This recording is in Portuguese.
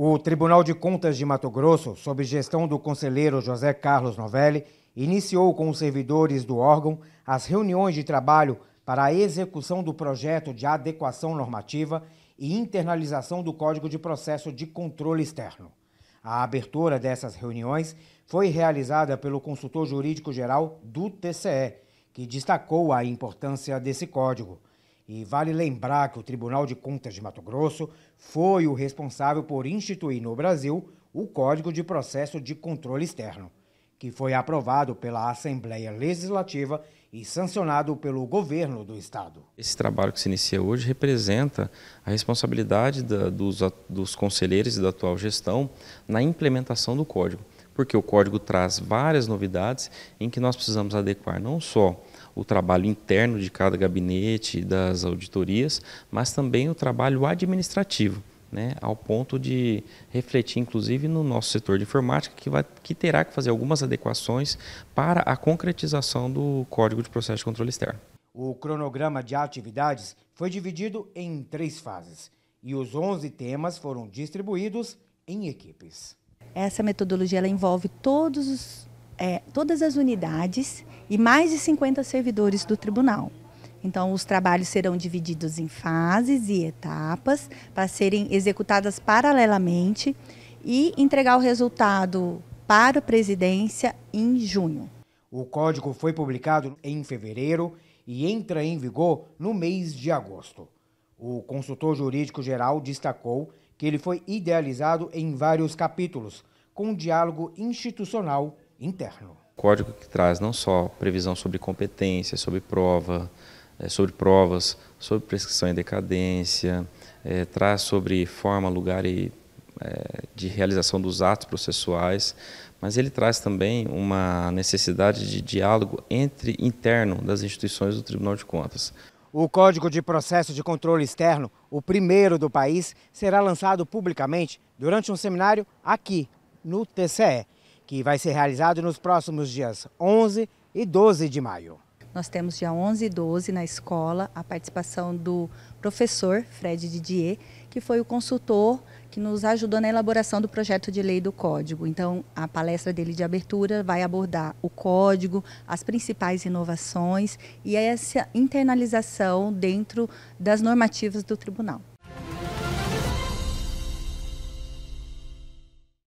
O Tribunal de Contas de Mato Grosso, sob gestão do conselheiro José Carlos Novelli, iniciou com os servidores do órgão as reuniões de trabalho para a execução do projeto de adequação normativa e internalização do Código de Processo de Controle Externo. A abertura dessas reuniões foi realizada pelo consultor jurídico-geral do TCE, que destacou a importância desse código. E vale lembrar que o Tribunal de Contas de Mato Grosso foi o responsável por instituir no Brasil o Código de Processo de Controle Externo, que foi aprovado pela Assembleia Legislativa e sancionado pelo governo do Estado. Esse trabalho que se inicia hoje representa a responsabilidade da, dos, dos conselheiros e da atual gestão na implementação do código, porque o código traz várias novidades em que nós precisamos adequar não só o trabalho interno de cada gabinete, das auditorias, mas também o trabalho administrativo. Né, ao ponto de refletir, inclusive, no nosso setor de informática, que, vai, que terá que fazer algumas adequações para a concretização do Código de Processo de Controle Externo. O cronograma de atividades foi dividido em três fases e os 11 temas foram distribuídos em equipes. Essa metodologia envolve todos os é, todas as unidades e mais de 50 servidores do tribunal. Então, os trabalhos serão divididos em fases e etapas para serem executadas paralelamente e entregar o resultado para a presidência em junho. O código foi publicado em fevereiro e entra em vigor no mês de agosto. O consultor jurídico geral destacou que ele foi idealizado em vários capítulos, com um diálogo institucional interno. O código que traz não só previsão sobre competência, sobre prova, é, sobre provas, sobre prescrição e decadência, é, traz sobre forma, lugar e é, de realização dos atos processuais, mas ele traz também uma necessidade de diálogo entre interno das instituições do Tribunal de Contas. O Código de Processo de Controle Externo, o primeiro do país, será lançado publicamente durante um seminário aqui no TCE que vai ser realizado nos próximos dias 11 e 12 de maio. Nós temos dia 11 e 12 na escola a participação do professor Fred Didier, que foi o consultor que nos ajudou na elaboração do projeto de lei do código. Então, a palestra dele de abertura vai abordar o código, as principais inovações e essa internalização dentro das normativas do tribunal.